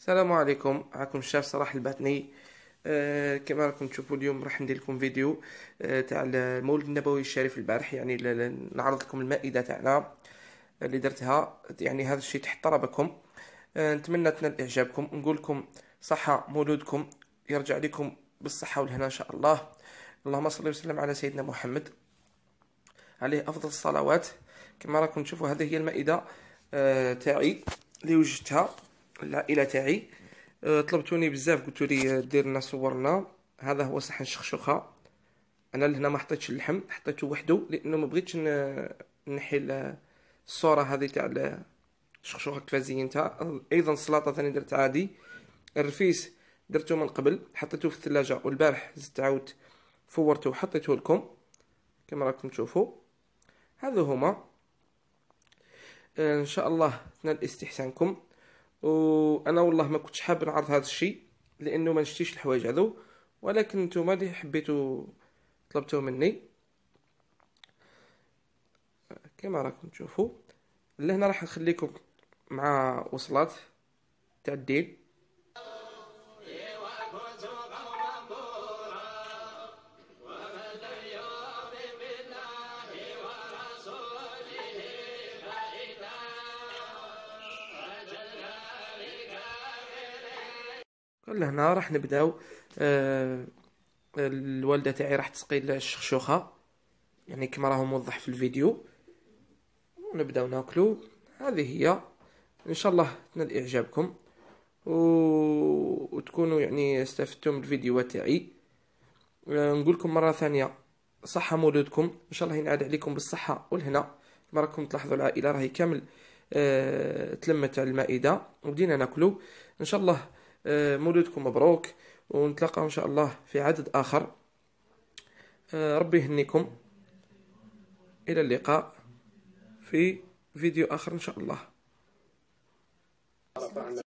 السلام عليكم معكم الشاف صلاح الباتني آه كما راكم تشوفوا اليوم راح ندير لكم فيديو آه تاع المولد النبوي الشريف البارح يعني نعرض لكم المائده تاعنا اللي درتها يعني هذا الشيء تحت طلبكم آه نتمنى تنال اعجابكم نقول لكم صحه مولودكم يرجع لكم بالصحه والهنا ان شاء الله اللهم صل وسلم على سيدنا محمد عليه افضل الصلوات كما راكم تشوفوا هذه هي المائده آه، تاعي اللي وجدتها العائله تاعي أه، طلبتوني بزاف قلت لي آه، دير لنا صورنا هذا هو صحن شخشخه انا لهنا ما حطيتش اللحم حطيته وحده لانه ما بغيتش نحي الصوره هذه تاع الشخشوخه كيف زينتها ايضا سلطه ثاني درت عادي الرفيس درته من قبل حطيته في الثلاجه والبارح زدت عاود فورته وحطيته لكم كما راكم تشوفوا هذو هما أه، ان شاء الله تنال استحسانكم وانا والله ما كنتش حاب نعرض هذا الشيء لانه ما شتيش الحوايج هذو ولكن نتوما اللي حبيتو طلبتو مني كما راكم تشوفوا لهنا راح نخليكم مع وصلات تاع الدين قال هنا راح نبداو آه، الوالده تاعي راح تسقي الشخشوخه يعني كما راهو موضح في الفيديو ونبداو ناكلو هذه هي ان شاء الله تنال اعجابكم و... وتكونوا يعني استفدتوا من الفيديو تاعي آه، نقول لكم مره ثانيه صحه مولودكم ان شاء الله ينعاد عليكم بالصحه والهنا كما راكم تلاحظوا العائله راهي كامل آه تلمت على المائده وبدينا ناكلو ان شاء الله آه، مولودكم مبروك ونتلاقاو ان شاء الله في عدد اخر آه، ربي يهنيكم الى اللقاء في فيديو اخر ان شاء الله